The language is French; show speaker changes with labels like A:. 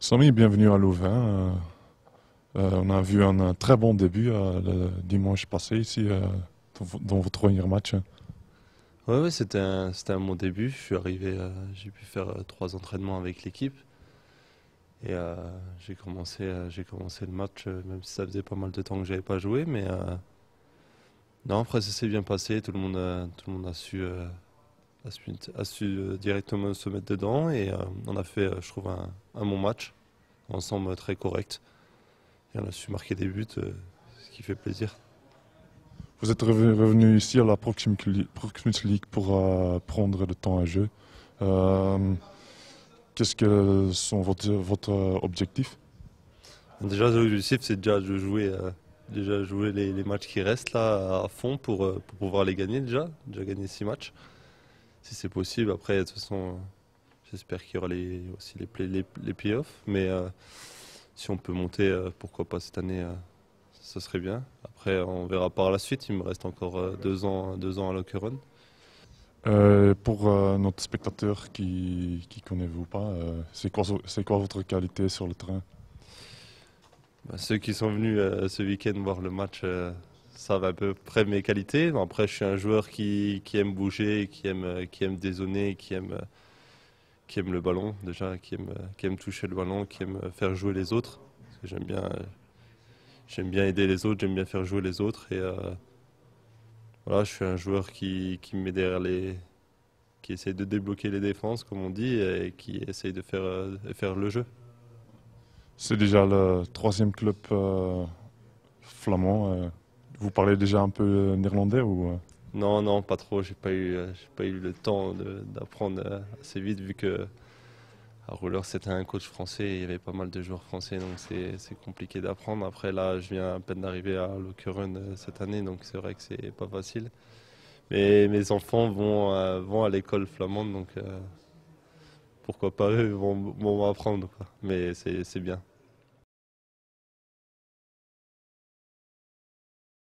A: Samy, bienvenue à Louvain. Euh, euh, on a vu un très bon début euh, le dimanche passé ici dans votre premier match.
B: Oui, c'était un, bon début. Je suis arrivé, j'ai pu faire trois entraînements avec l'équipe. Et j'ai commencé, le match, même si ça faisait pas mal de temps que je j'avais pas joué. Mais non, après ça s'est bien passé. Tout le monde, tout le monde a su a su, a euh, su directement se mettre dedans et euh, on a fait, euh, je trouve, un, bon match, ensemble très correct. Et on a su marquer des buts, ce qui fait plaisir.
A: Vous êtes revenu ici à la Proximity League pour prendre le temps à jeu. Euh, Qu'est-ce que sont votre, votre objectif
B: Déjà, l'objectif, c'est déjà de jouer, déjà jouer les, les, matchs qui restent là à fond pour, pour pouvoir les gagner déjà, déjà gagner six matchs si c'est possible. Après, de toute façon, euh, j'espère qu'il y aura les, aussi les, les, playoffs. Mais euh, si on peut monter, euh, pourquoi pas cette année, ce serait bien. Après, on verra par la suite. Il me reste encore deux, ans,
A: deux ans à Lockeron. Euh, pour notre spectateur qui ne connaît vous pas, c'est quoi, quoi, votre qualité sur le terrain bah,
B: Ceux qui sont venus ce week-end voir le match ça va à peu près mes qualités. Après, je suis un joueur qui, qui aime bouger, qui aime, qui aime dézonner, qui aime, qui aime le ballon déjà, qui aime, qui aime toucher le ballon, qui aime faire jouer les autres. J'aime bien, j'aime bien aider les autres, j'aime bien faire jouer les autres. Et euh, voilà, je suis un joueur qui, qui met derrière les, qui essaye de débloquer les défenses, comme on dit, et qui essaye de faire, faire le jeu.
A: C'est déjà le troisième club euh, flamand euh, vous parlez déjà un peu euh, néerlandais ou euh
B: Non, non, pas trop. J'ai pas eu, euh, j'ai pas eu le temps d'apprendre assez vite vu que à Roller c'était un coach français. Et il y avait pas mal de joueurs français, donc c'est compliqué d'apprendre. Après là, je viens à peine d'arriver à Lokeren cette année, donc c'est vrai que c'est pas facile. Mais mes enfants vont, vont à l'école flamande, donc pourquoi pas eux vont, vont apprendre. Mais c'est bien.